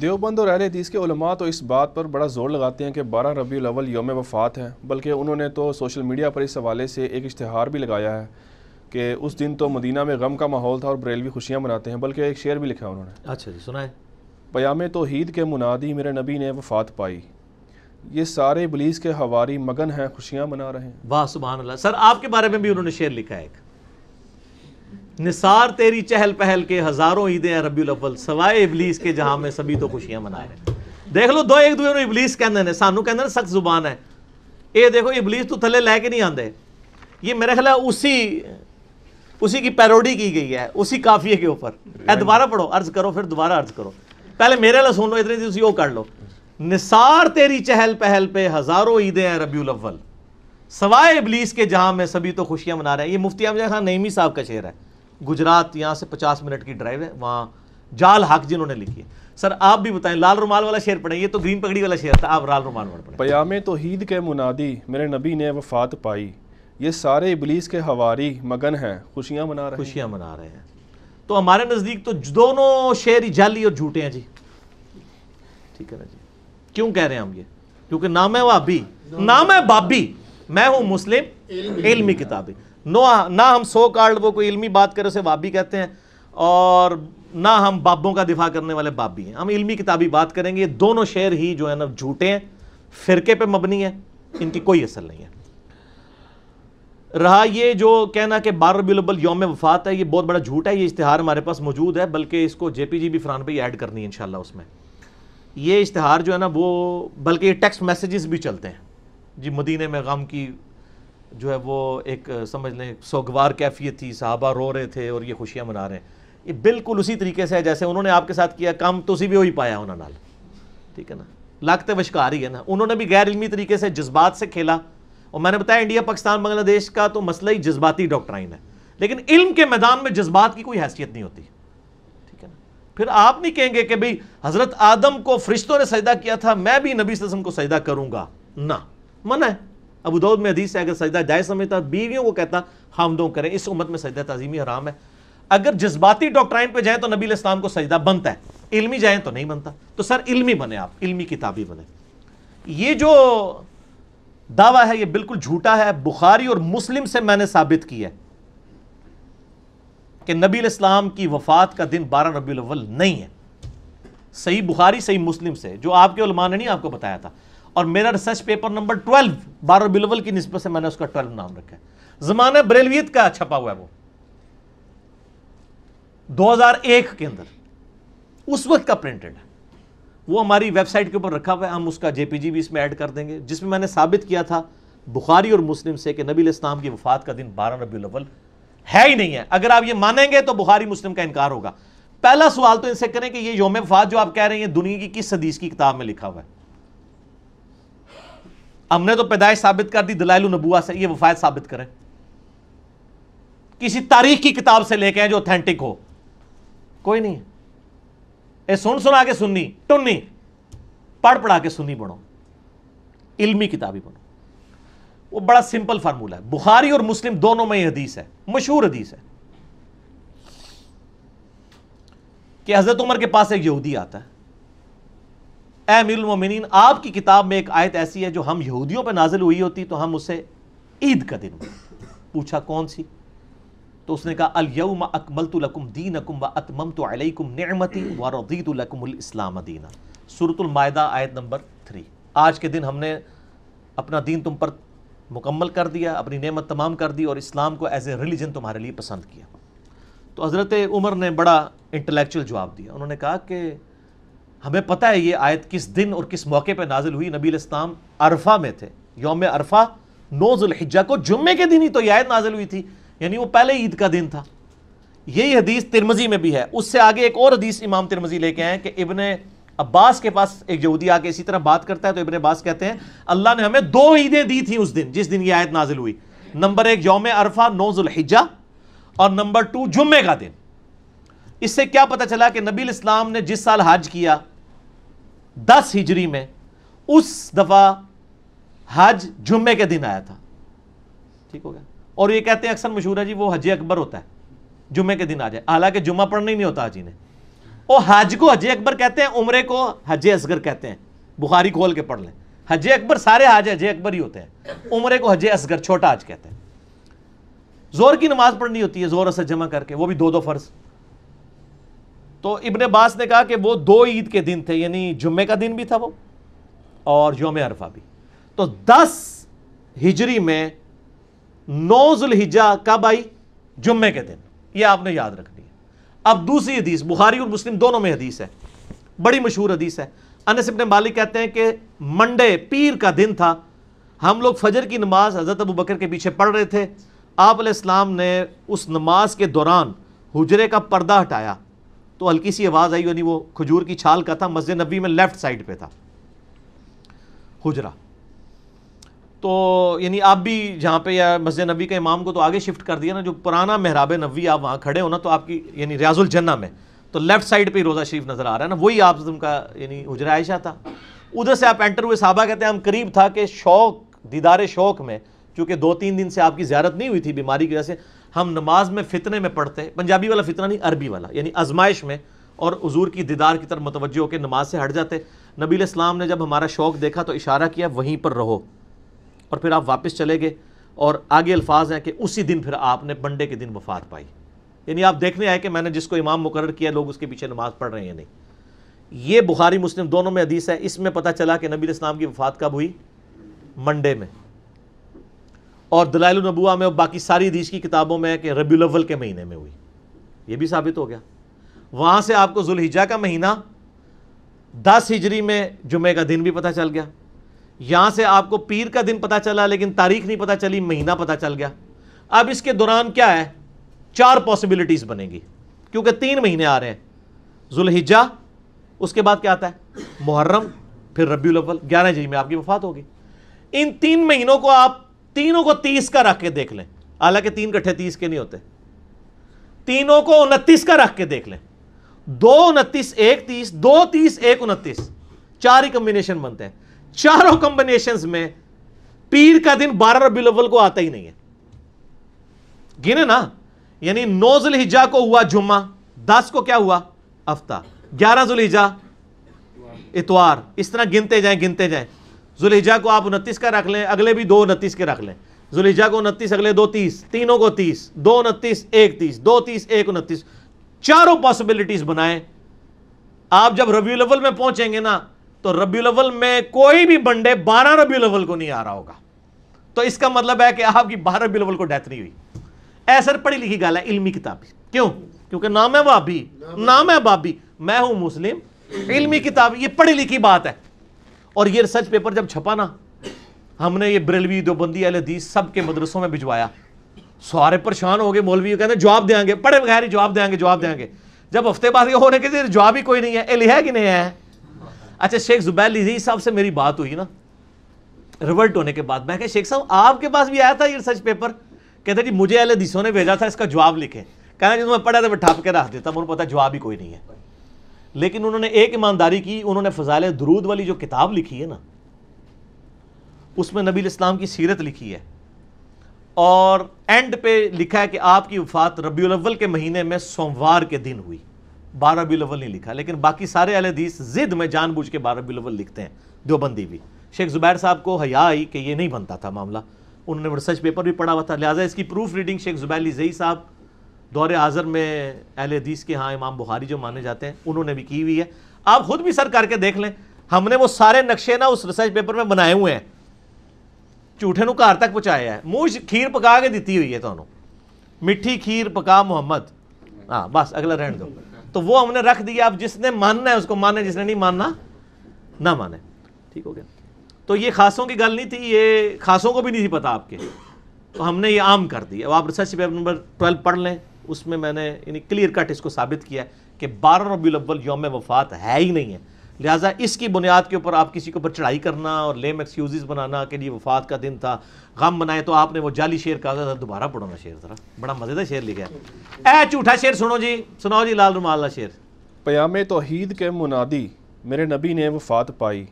देवबंद और अहल हदीस के उलमा तो इस बात पर बड़ा जोर लगाते हैं कि बारह रबी अवल योम वफ़ात है बल्कि उन्होंने तो सोशल मीडिया पर इस हवाले से एक इश्तहार भी लगाया है कि उस दिन तो मदीना में गम का माहौल था और बरेलवी खुशियाँ मनाते हैं बल्कि एक शेर भी लिखा उन्होंने अच्छा जी सुना है पयाम तोहद के मुनादी मेरे नबी ने वफ़ात पाई ये सारे बलीस के हवारी मगन हैं खुशियाँ मना रहे हैं वाह सुबह सर आपके बारे में भी उन्होंने शेर लिखा है एक निसार तेरी चहल पहल के हज़ारों ईदें हैं रबी अव्वल सवाए इबलीस के जहां में सभी तो खुशियां मना रहे देख लो दो एक दूसरे ਨੂੰ इबलीस ਕਹਿੰਦੇ हैं सानू ਕਹਿੰਦੇ सख्त जुबान है ये देखो इबलीस ਇਬਲੀਸ थले लैके नहीं आते ये मेरे ख्याल उसी उसी की पैरोडी की गई है उसी काफिए के ऊपर हाँ दोबारा पढ़ो अर्ज करो फिर दोबारा अर्ज करो पहले मेरे लिए सुन लो इतने दिन वो कर लो निसार तेरी चहल पहल पे हजारों ईदें हैं रबी अव्वल सवाए इबलीस के जहां में सभी तो खुशियां मना रहे हैं ये मुफ्ती अमजा खान नईमी साहब का शेर है गुजरात यहाँ से पचास मिनट की ड्राइव है वहाँ जाल हक जिन्होंने लिखी है सर आप भी बताएं लाल रुमाल वाला शेर पढ़ें ये तो ग्रीन पगड़ी वाला शेर था आप लाल रुमाल वाला पढ़ें पयाम तो हीद के मुनादी मेरे नबी ने वफात पाई ये सारे इबलीस के हवारी मगन हैं खुशियाँ मना रहे खुशियाँ मना रहे हैं तो हमारे नज़दीक तो दोनों शेर जाली और झूठे हैं जी ठीक है ना जी क्यों कह रहे हैं हम ये क्योंकि नाम है वाबी नाम है बाबी मैं हूँ मुस्लिम इलमी किताबी नो ना हम सो कार्ड वो कोई इल्मी बात करें उसे वाबी कहते हैं और ना हम बाबों का दिफा करने वाले बाबी हैं हम इल्मी किताबी बात करेंगे ये दोनों शेर ही जो है ना झूठे हैं फिरके पे मबनी है इनकी कोई असर नहीं है रहा ये जो कहना कि बार बिलबल योम वफात है ये बहुत बड़ा झूठ है ये इश्तहार हमारे पास मौजूद है बल्कि इसको जे पी जी भी फरान पर ऐड करनी है इन उसमें ये इश्तहार जो है ना वो बल्कि ये टेक्स्ट मैसेजेस भी चलते हैं जी मदीने में गम की जो है वो एक समझ लें सोगवार कैफियत थी साहबा रो रहे थे और ये खुशियाँ मना रहे हैं ये बिल्कुल उसी तरीके से है जैसे उन्होंने आपके साथ किया काम तो उसी भी हो ही पाया उन्होंने ठीक है ना लागत ਵਿਸ਼ਕਾਰ ही है ना उन्होंने भी गैर इलमी तरीके से जज्बात से खेला और मैंने बताया इंडिया पाकिस्तान बांग्लादेश का तो मसला ही जज्बाती डॉक्ट्राइन है लेकिन इल्म के मैदान में जज्बात की कोई हैसियत नहीं होती ठीक है ना फिर आप नहीं कहेंगे कि भाई हज़रत आदम को फरिश्तों ने सजदा किया था मैं भी नबी सजम को सजदा करूंगा ना मना है अबू में हदीस है अगर सजदा जायज़ समझता बीवियों को कहता हमदों करें इस उम्मत में सजदा तजीमी हराम है अगर जज्बाती डॉक्ट्राइन पे जाएं तो नबी इस्लाम को सजदा बनता है इल्मी जाएं तो नहीं बनता तो सर इल्मी बने आप इल्मी किताबी बने ये जो दावा है ये बिल्कुल झूठा है बुखारी और मुस्लिम से मैंने साबित किया है कि नबी इस्लाम की वफात का दिन बारह रबी नहीं है सही बुखारी सही मुस्लिम से जो आपके उलमान ने नहीं आपको बताया था और मेरा रिसर्च पेपर नंबर ट्वेल्व बारह बिलवल की निस्बत से मैंने उसका ट्वेल्व नाम रखा है जमाने ब्रेलवियत का छपा हुआ है वो 2001 के अंदर उस वक्त का प्रिंटेड है वो हमारी वेबसाइट के ऊपर रखा हुआ है हम उसका जेपीजी भी इसमें ऐड कर देंगे जिसमें मैंने साबित किया था बुखारी और मुस्लिम से कि नबी इस्लाम की वफात का दिन बारह रबी अवल है ही नहीं है अगर आप ये मानेंगे तो बुखारी मुस्लिम का इनकार होगा पहला सवाल तो इनसे करें कि ये योम वफात जो आप कह रहे हैं दुनिया की किस हदीस की किताब में लिखा हुआ है हमने तो पैदाइश साबित कर दी दलाइल नबुआ से ये वफायत साबित करें किसी तारीख की किताब से लेके आए जो ऑथेंटिक हो कोई नहीं ये सुन सुना के सुननी टुन्नी पढ़ पढ़ा के सुननी बनो इल्मी किताबी बनो वो बड़ा सिंपल फार्मूला है बुखारी और मुस्लिम दोनों में ही हदीस है मशहूर हदीस है कि हजरत उमर के पास एक यहूदी आता है एमिलमिन आपकी किताब में एक आयत ऐसी है जो हम यहूदियों पर नाजिल हुई होती तो हम उसे ईद का दिन पूछा कौन सी तो उसने कहा अलयम अकमल तुलकुम दीन अकुम व अतमम तो अलकुम नमती व इस्लाम दीना सूरतमायदा आयत नंबर थ्री आज के दिन हमने अपना दीन तुम पर मुकम्मल कर दिया अपनी नेमत तमाम कर दी और इस्लाम को एज ए रिलीजन तुम्हारे लिए पसंद किया तो हज़रत उमर ने बड़ा इंटेलेक्चुअल जवाब दिया उन्होंने कहा कि हमें पता है ये आयत किस दिन और किस मौके पर नाजिल हुई नबी इस्लाम अरफा में थे योम अरफा नौ जुल्हिजा को जुम्मे के दिन ही तो यह आयत नाजिल हुई थी यानी वो पहले ईद का दिन था यही हदीस तिरमजी में भी है उससे आगे एक और हदीस इमाम तिरमजी लेके आए कि इबन अब्बास के पास एक यहूदी आके इसी तरह बात करता है तो इबन अब्बास कहते हैं अल्लाह ने हमें दो ईदें दी थी उस दिन जिस दिन यह आयत नाजिल हुई नंबर एक योम अरफा नौ और नंबर टू जुम्मे का दिन इससे क्या पता चला कि नबी इस्लाम ने जिस साल हज किया दस हिजरी में उस दफ़ा हज जुम्मे के दिन आया था ठीक हो गया और ये कहते हैं अक्सर मशहूर है जी वो हज अकबर होता है जुम्मे के दिन आ जाए हालांकि जुम्मा पढ़ना ही नहीं होता हाजी ने और हज को हज अकबर कहते हैं उम्र को हज असगर कहते हैं बुखारी खोल के पढ़ लें हज अकबर सारे हाज हज अकबर ही होते हैं उम्र को हज असगर छोटा हज कहते हैं जोर की नमाज पढ़नी होती है जोर असर जमा करके वो भी दो दो फर्ज तो इबन बास ने कहा कि वो दो ईद के दिन थे यानी जुम्मे का दिन भी था वो और योम अरफा भी तो दस हिजरी में नौजुल हिजा कब आई जुम्मे के दिन यह आपने याद रखनी है अब दूसरी हदीस बुखारी और मुस्लिम दोनों में हदीस है बड़ी मशहूर हदीस है अनस इबन मालिक कहते हैं कि मंडे पीर का दिन था हम लोग फजर की नमाज हज़रत अबू बकर के पीछे पढ़ रहे थे आप ने उस नमाज के दौरान हुजरे का पर्दा हटाया तो हल्की सी आवाज़ आई यानी वो खजूर की छाल का था मस्जिद नबी में लेफ़्ट साइड पे था हुजरा तो यानी आप भी जहाँ पे या मस्जिद नबी के इमाम को तो आगे शिफ्ट कर दिया ना जो पुराना महराब नबी आप वहाँ खड़े हो ना तो आपकी यानी रियाजुल जन्ना में तो लेफ़्ट साइड पे रोज़ा शरीफ नज़र आ रहा है ना वही आप का यानी हजरा आयशा था उधर से आप एंटर हुए साहबा कहते हैं हम करीब था कि शौक दीदार शौक में चूँकि दो तीन दिन से आपकी ज्यारत नहीं हुई थी बीमारी की वजह से हम नमाज में फ़ितने में पढ़ते पंजाबी वाला फितना नहीं अरबी वाला यानी आजमाइश में और हजूर की दीदार की तरफ मतवजह होकर नमाज से हट जाते नबी इस्लाम ने जब हमारा शौक़ देखा तो इशारा किया वहीं पर रहो और फिर आप वापस चले गए और आगे अल्फाज हैं कि उसी दिन फिर आपने मंडे के दिन वफात पाई यानी आप देखने आए कि मैंने जिसको इमाम मुकर किया लोग उसके पीछे नमाज़ पढ़ रहे हैं नहीं ये बुखारी मुस्लिम दोनों में अदीस है इसमें पता चला कि नबी इस्लाम की वफात कब हुई मंडे में और दलाइल नबुआ में और बाकी सारी हदीस की किताबों में कि रबीउलवल के महीने में हुई ये भी साबित हो गया वहाँ से आपको जुल्हिजा का महीना दस हिजरी में जुमे का दिन भी पता चल गया यहाँ से आपको पीर का दिन पता चला लेकिन तारीख नहीं पता चली महीना पता चल गया अब इसके दौरान क्या है चार पॉसिबिलिटीज़ बनेगी क्योंकि तीन महीने आ रहे हैं जुल्हिजा उसके बाद क्या आता है मुहर्रम फिर रबी अव्वल ग्यारह जी में आपकी वफात होगी इन तीन महीनों को आप तीनों को तीस का रख के देख लें हालांकि तीन कट्ठे तीस के नहीं होते तीनों को उनतीस का रख के देख लें दो उनतीस एक तीस दो तीस एक उनतीस चार ही कॉम्बिनेशन बनते हैं चारों कॉम्बिनेशन में पीर का दिन बारह रबी अव्वल को आता ही नहीं है गिने ना यानी नौ हिजा को हुआ जुम्मा दस को क्या हुआ हफ्ता ग्यारह हिजा इतवार इस तरह गिनते जाए गिनते जाए जुल्हिजा को आप उनतीस का रख लें अगले भी दो उनतीस के रख लें जुल्हिजा को उनतीस अगले दो तीस तीनों को तीस दो उनतीस एक तीस दो तीस एक उनतीस चारों पॉसिबिलिटीज बनाएं आप जब रबी लेवल में पहुंचेंगे ना तो रबी लेवल में कोई भी बंडे बारह रबी लेवल को नहीं आ रहा होगा तो इसका मतलब है कि आपकी बारह रबी लेवल को डेथ नहीं हुई ऐसा पढ़ी लिखी गाल है इलमी किताब क्यों क्योंकि नाम है वाबी नाम है बाबी मैं हूं मुस्लिम इलमी किताब ये पढ़ी लिखी बात है और ये रिसर्च पेपर जब छपा ना हमने ये बरेलवी दोबंदी अल हदीस सबके मदरसों में भिजवाया सारे परेशान हो गए मौलवी कहते जवाब देंगे पढ़े बगैर ही जवाब देंगे जवाब देंगे जब हफ्ते बाद ये होने के लिए जवाब ही कोई नहीं है एल है कि नहीं है अच्छा शेख जुबैर लिजी साहब से मेरी बात हुई ना रिवर्ट होने के बाद मैं कह शेख साहब आपके पास भी आया था ये रिसर्च पेपर कहते जी मुझे अल हदीसों ने भेजा था इसका जवाब लिखे कहना जो तो मैं पढ़ा था मैं ठाप के रख देता मुझे पता जवाब ही कोई नहीं है लेकिन उन्होंने एक ईमानदारी की उन्होंने फ़जाल दरूद वाली जो किताब लिखी है ना उसमें नबी इस्लाम की सीरत लिखी है और एंड पे लिखा है कि आपकी वफात रबी अव्वल के महीने में सोमवार के दिन हुई बारह रबी अव्वल नहीं लिखा लेकिन बाकी सारे अलदीस ज़िद में जानबूझ के बारह रबी अव्वल लिखते हैं देवबंदी भी शेख ज़ुबैर साहब को हया आई कि ये नहीं बनता था मामला उन्होंने रिसर्च पेपर भी पढ़ा हुआ था लिहाजा इसकी प्रूफ रीडिंग शेख ज़ुबैर जई साहब दौर आज़र में अहल हदीस के यहाँ इमाम बुखारी जो माने जाते हैं उन्होंने भी की हुई है आप खुद भी सर करके देख लें हमने वो सारे नक्शे ना उस रिसर्च पेपर में बनाए हुए हैं झूठे ਨੂੰ तक पहुँचाया है ਹੈ खीर पका के दी हुई है ਹੈ तो। मिठी खीर पका ਪਕਾ हाँ बस अगला रहने दो तो वो हमने रख दिया अब जिसने मानना है उसको माने जिसने नहीं मानना ना माने ठीक हो गया तो ये खासों की गल नहीं थी ये खासों को भी नहीं थी पता आपके तो हमने ये आम कर दिया अब आप रिसर्च पेपर नंबर ट्वेल्व पढ़ लें उसमें मैंने यानी क्लियर कट इसको साबित किया कि बारह रबी अव्वल योम वफात है ही नहीं है लिहाजा इसकी बुनियाद के ऊपर आप किसी के ऊपर चढ़ाई करना और लेम एक्सक्यूज़ बनाना के लिए वफात का दिन था गम बनाए तो आपने वो जाली शेर कहा था दोबारा पढ़ो ना शेर ज़रा बड़ा मज़ेदार शेर लिखा है ए झूठा शेर सुनो जी सुनाओ जी लाल रुमाला शेर प्याम तोहहीद के मुनादी मेरे नबी ने वफात पाई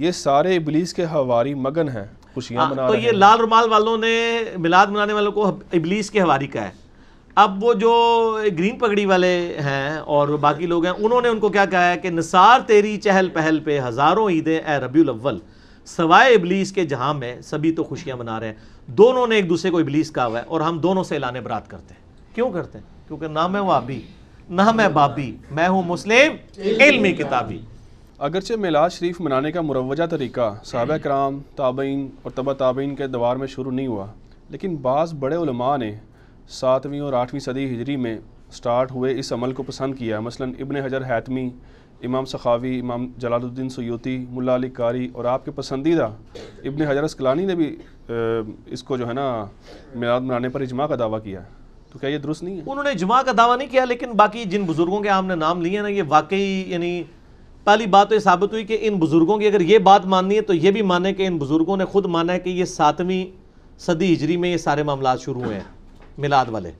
ये सारे इबलीस के हवारी मगन हैं खुशियाँ हाँ, तो ये लाल रुमाल वालों ने मिलाद मनाने वालों को इबलीस के हवारी का है अब वो जो ग्रीन पगड़ी वाले हैं और बाकी लोग हैं उन्होंने उनको क्या कहा है कि निसार तेरी चहल पहल पे हज़ारों ईदें ए रबी अव्वल सवाए इबलीस के जहाँ में सभी तो खुशियाँ मना रहे हैं दोनों ने एक दूसरे को इबलीस कहा हुआ है और हम दोनों से एलान बरात करते हैं क्यों करते हैं क्योंकि ना मैं वाबी ना मैं बाबी मैं हूँ मुस्लिम इलमी किताबी अगरचे मिलाद शरीफ मनाने का मुरवजा तरीका सहाब कराम ताबीन और तबा ताबीन के दौर में शुरू नहीं हुआ लेकिन बाज़ बड़े उलमा ने सातवीं और आठवीं सदी हिजरी में स्टार्ट हुए इस अमल को पसंद किया मसलन इबन हजर हैतमी इमाम सखावी इमाम जलालुद्दीन सयोती मुला अली कारी और आपके पसंदीदा इबन हजर असकलानी ने भी इसको जो है ना मिलाद मनाने पर इजमा का दावा किया तो क्या ये दुरुस्त नहीं है उन्होंने इजमा का दावा नहीं किया लेकिन बाकी जिन बुज़ुर्गों के आपने नाम लिए ना ये वाकई यानी पहली बात तो ये साबित हुई कि इन बुज़ुर्गों की अगर ये बात माननी है तो ये भी माने कि इन बुज़ुर्गों ने खुद माना है कि ये सातवीं सदी हिजरी में ये सारे मामला शुरू हुए हैं मिलाद वाले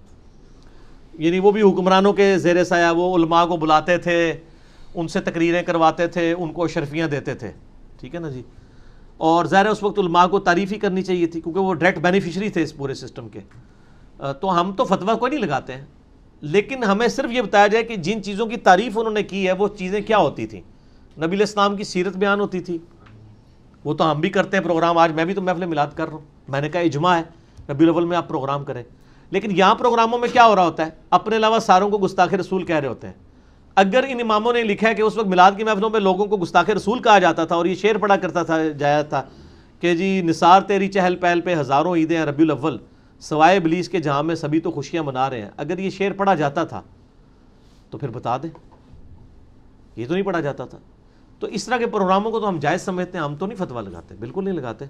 यानी वो भी हुक्मरानों के जेर साया वो उलमा को बुलाते थे उनसे तकरीरें करवाते थे उनको शर्फियाँ देते थे ठीक है ना जी और ज़ाहिर उस वक्त उलमा को तारीफ़ ही करनी चाहिए थी क्योंकि वो डायरेक्ट बेनिफिशरी थे इस पूरे सिस्टम के तो हम तो फतवा कोई नहीं लगाते हैं लेकिन हमें सिर्फ ये बताया जाए कि जिन चीज़ों की तारीफ़ उन्होंने की है वो चीज़ें क्या होती थी नबी इस्लाम की सीरत बयान होती थी वो तो हम भी करते हैं प्रोग्राम आज मैं भी तो महफिल मिलाद कर रहा हूँ मैंने कहा इजमा है नबी अवल में आप प्रोग्राम करें लेकिन यहाँ प्रोग्रामों में क्या हो रहा होता है अपने अलावा सारों को गुस्ताखे रसूल कह रहे होते हैं अगर इन इमामों ने लिखा है कि उस वक्त मिलाद की महफिलों में लोगों को गुस्ताखे रसूल कहा जाता था और ये शेर पढ़ा करता था जाया था कि जी निसार तेरी चहल पहल पे हज़ारों ईदें हैं रबी अव्वल सवाए बलीस के जहाँ में सभी तो खुशियाँ मना रहे हैं अगर ये शेर पढ़ा जाता था तो फिर बता दें ये तो नहीं पढ़ा जाता था तो इस तरह के प्रोग्रामों को तो हम जायज़ समझते हैं हम तो नहीं फतवा लगाते बिल्कुल नहीं लगाते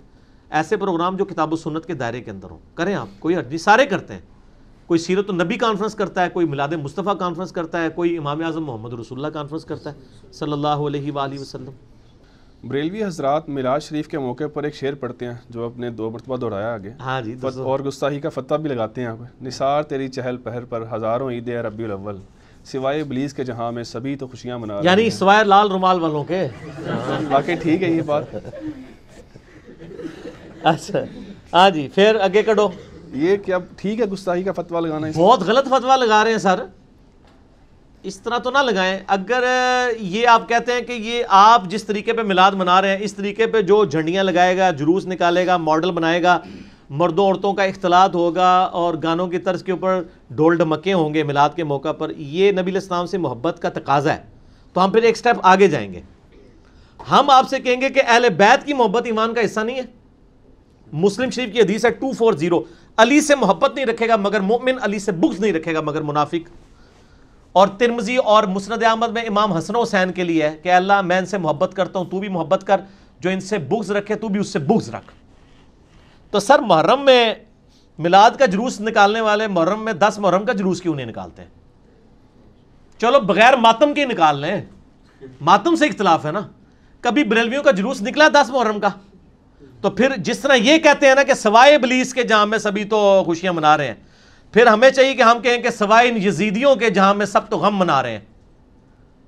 ऐसे प्रोग्राम जो किताब सुन्नत के दायरे के अंदर हों करें आप कोई अर्जी सारे करते हैं कोई सीरत नबी कॉन्फ्रेंस करता है कोई मिलाद मुस्तफ़ा कॉन्फ्रेंस करता है कोई इमाम आज़म मोहम्मद रसुल्ला कॉन्फ्रेंस करता है सल्ला वसलम बरेलवी हजरात मिलाद शरीफ के मौके पर एक शेर पढ़ते हैं जो अपने दो मरतबा दोहराया आगे हाँ जी तो और गुस्ताही का फतह भी लगाते हैं आप निसार तेरी चहल पहर पर हज़ारों ईद रबी अव्वल सिवाय बलीस के जहाँ में सभी तो खुशियाँ मना यानी सिवाय लाल रुमाल वालों के बाकी ठीक है ये बात अच्छा हाँ जी फिर आगे कटो ये क्या ठीक है गुस्ताही का फतवा लगाना है बहुत गलत फतवा लगा रहे हैं सर इस तरह तो ना लगाएं अगर ये आप कहते हैं कि ये आप जिस तरीके पे मिलाद मना रहे हैं इस तरीके पे जो झंडियां लगाएगा जुलूस निकालेगा मॉडल बनाएगा मर्दों औरतों का इख्तलात होगा और गानों की तर्ज के ऊपर ढोल ढमके होंगे मिलाद के मौका पर ये नबी इस्लाम से मोहब्बत का तकाजा है तो हम फिर एक स्टेप आगे जाएंगे हम आपसे कहेंगे कि अहल बैत की मोहब्बत ईमान का हिस्सा नहीं है मुस्लिम शरीफ की हदीस है टू फोर जीरो अली से मोहब्बत नहीं रखेगा मगर मोमिन अली से बुक्स नहीं रखेगा मगर मुनाफिक और तिरमजी और मुसरद अहमद में इमाम हसन हुसैन के लिए है कि अल्लाह मैं इनसे मोहब्बत करता हूँ तू भी मोहब्बत कर जो इनसे बुक्स रखे तू भी उससे बुक्स रख तो सर मुहर्रम में मिलाद का जुलूस निकालने वाले मुहर्रम में दस मुहर्रम का जुलूस क्यों नहीं निकालते चलो बगैर मातम के निकाल लें मातम से इख्तलाफ है ना कभी बरेलवियों का जुलूस निकला दस मुहर्रम का तो फिर जिस तरह ये कहते हैं ना कि सवाए बलीस के जहाँ में सभी तो खुशियाँ मना रहे हैं फिर हमें चाहिए कि हम कहें कि सवाए इन यजीदियों के जहाँ में सब तो गम मना रहे हैं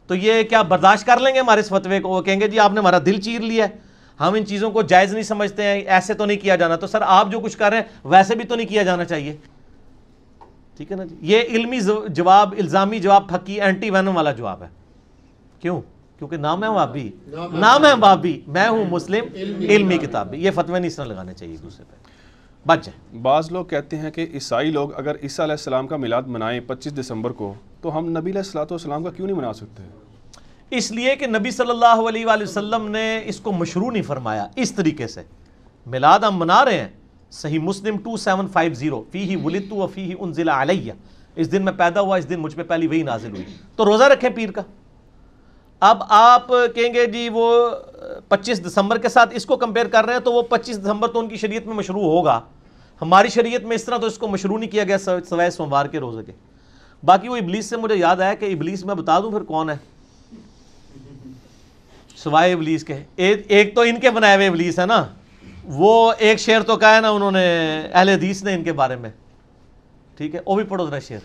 तो ये क्या बर्दाश्त कर लेंगे हमारे इस फतवे को वो कहेंगे जी आपने हमारा दिल चीर लिया है हम इन चीज़ों को जायज़ नहीं समझते हैं ऐसे तो नहीं किया जाना तो सर आप जो कुछ कर रहे हैं वैसे भी तो नहीं किया जाना चाहिए ठीक है ना जी ये इल्मी जवाब इल्ज़ामी जवाब फकी एंटी वैनम वाला जवाब है क्यों क्योंकि नाम है वाबी नाम है वाबी मैं हूं मुस्लिम इल्मी किताबी ये फतवे नहीं इस तरह लगाने चाहिए दूसरे पे बच जाए बाज़ लोग कहते हैं कि ईसाई लोग अगर ईसा सलाम का मिलाद मनाएं 25 दिसंबर को तो हम नबी सलाम का क्यों नहीं मना सकते इसलिए कि नबी सल्लल्लाहु अलैहि वसल्लम ने इसको मशरू नहीं फरमाया इस तरीके से मिलाद हम मना रहे हैं सही मुस्लिम टू सेवन फाइव जीरो फ़ी ही वलित फ़ी ही उनजिला अलैया इस दिन मैं पैदा हुआ इस दिन मुझ पर पहली वही नाजिल हुई तो रोज़ा रखें पीर का अब आप कहेंगे जी वो 25 दिसंबर के साथ इसको कंपेयर कर रहे हैं तो वो 25 दिसंबर तो उनकी शरीयत में मशरू होगा हमारी शरीयत में इस तरह तो इसको मशरू नहीं किया गया सवाए सोमवार के रोज़े के बाकी वो इबलीस से मुझे याद आया कि इबलीस मैं बता दूं फिर कौन है सवाए इबलीस के ए, एक तो इनके बनाए हुए इबलीस है ना वो एक शेर तो कहा है ना उन्होंने अहल हदीस ने इनके बारे में ठीक है वो भी पढ़ो जरा शेर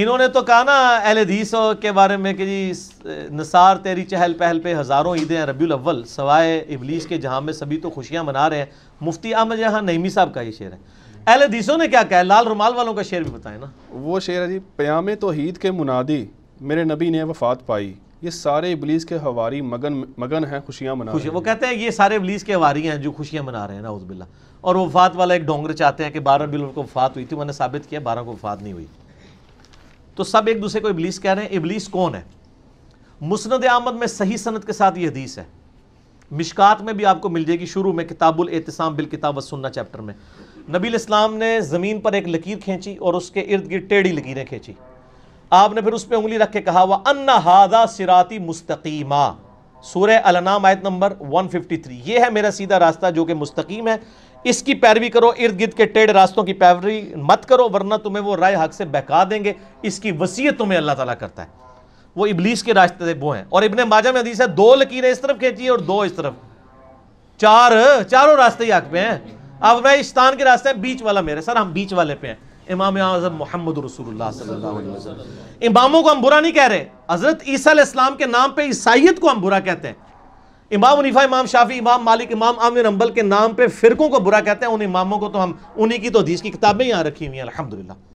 इन्होंने तो कहा ना अहल हदीस के बारे में कि जी नसार तेरी चहल पहल पे हज़ारों ईदें हैं रबी अव्वल सवाए इबलीस के जहाँ में सभी तो खुशियाँ मना रहे हैं मुफ्ती अहमद जहाँ नईमी साहब का ये शेर है अहल हदीसों ने क्या कहा लाल रुमाल वालों का शेर भी बताए ना वो शेर है जी प्याम तोहद के मुनादी मेरे नबी ने वफात पाई ये सारे इबलीस के हवारी मगन मगन हैं खुशियाँ मना खुशी वो कहते हैं ये सारे इबलीस के हवारी हैं जो खुशियाँ मना रहे हैं नाउज़बिल्ला और वफात वाला एक डोंगर चाहते हैं कि बारह बिल वफात हुई थी मैंने साबित किया बारह को वफात नहीं हुई तो सब एक दूसरे को इबलीस कह रहे हैं इबलीस कौन है मुस्द आमद में सही सनत के साथ ये हदीस है मिशकात में भी आपको मिल जाएगी शुरू में किताबुल एहतसाम बिल किताब सुन्ना चैप्टर में नबी इस्लाम ने ज़मीन पर एक लकीर खींची और उसके इर्द गिर्द टेढ़ी लकीरें खींची आपने फिर उस पर उंगली रख के कहा वह अन्ना हादा सिराती मुस्तकीमा सूर्य अलनाम आयत नंबर थ्री ये है मेरा सीधा रास्ता जो कि मुस्तकीम है इसकी पैरवी करो इर्द गिर्द के टेढ़ रास्तों की पैरवी मत करो वरना तुम्हें वो राय हक से बहका देंगे इसकी वसीयत तुम्हें अल्लाह ताला करता है वो इबलीस के रास्ते वो हैं और इबन माजा में हदीस है दो लकीरें इस तरफ खींची और दो इस तरफ चार चारों रास्ते ही हक पे हैं अब मैं इस्तान के रास्ते बीच वाला मेरे सर हम बीच वाले पे हैं इमाम आजम मोहम्मद इमामों को हम बुरा नहीं कह रहे हजरत ईसा के नाम पर ईसाइत को हम बुरा कहते हैं इमाम उनीफा इमाम शाफी इमाम मालिक इमाम आमिर अम्बल के नाम पे फ़िरकों को बुरा कहते हैं उन इमामों को तो हम उन्हीं की तो हदीस की किताबें यहाँ रखी हुई हैं अलहमदिल्ला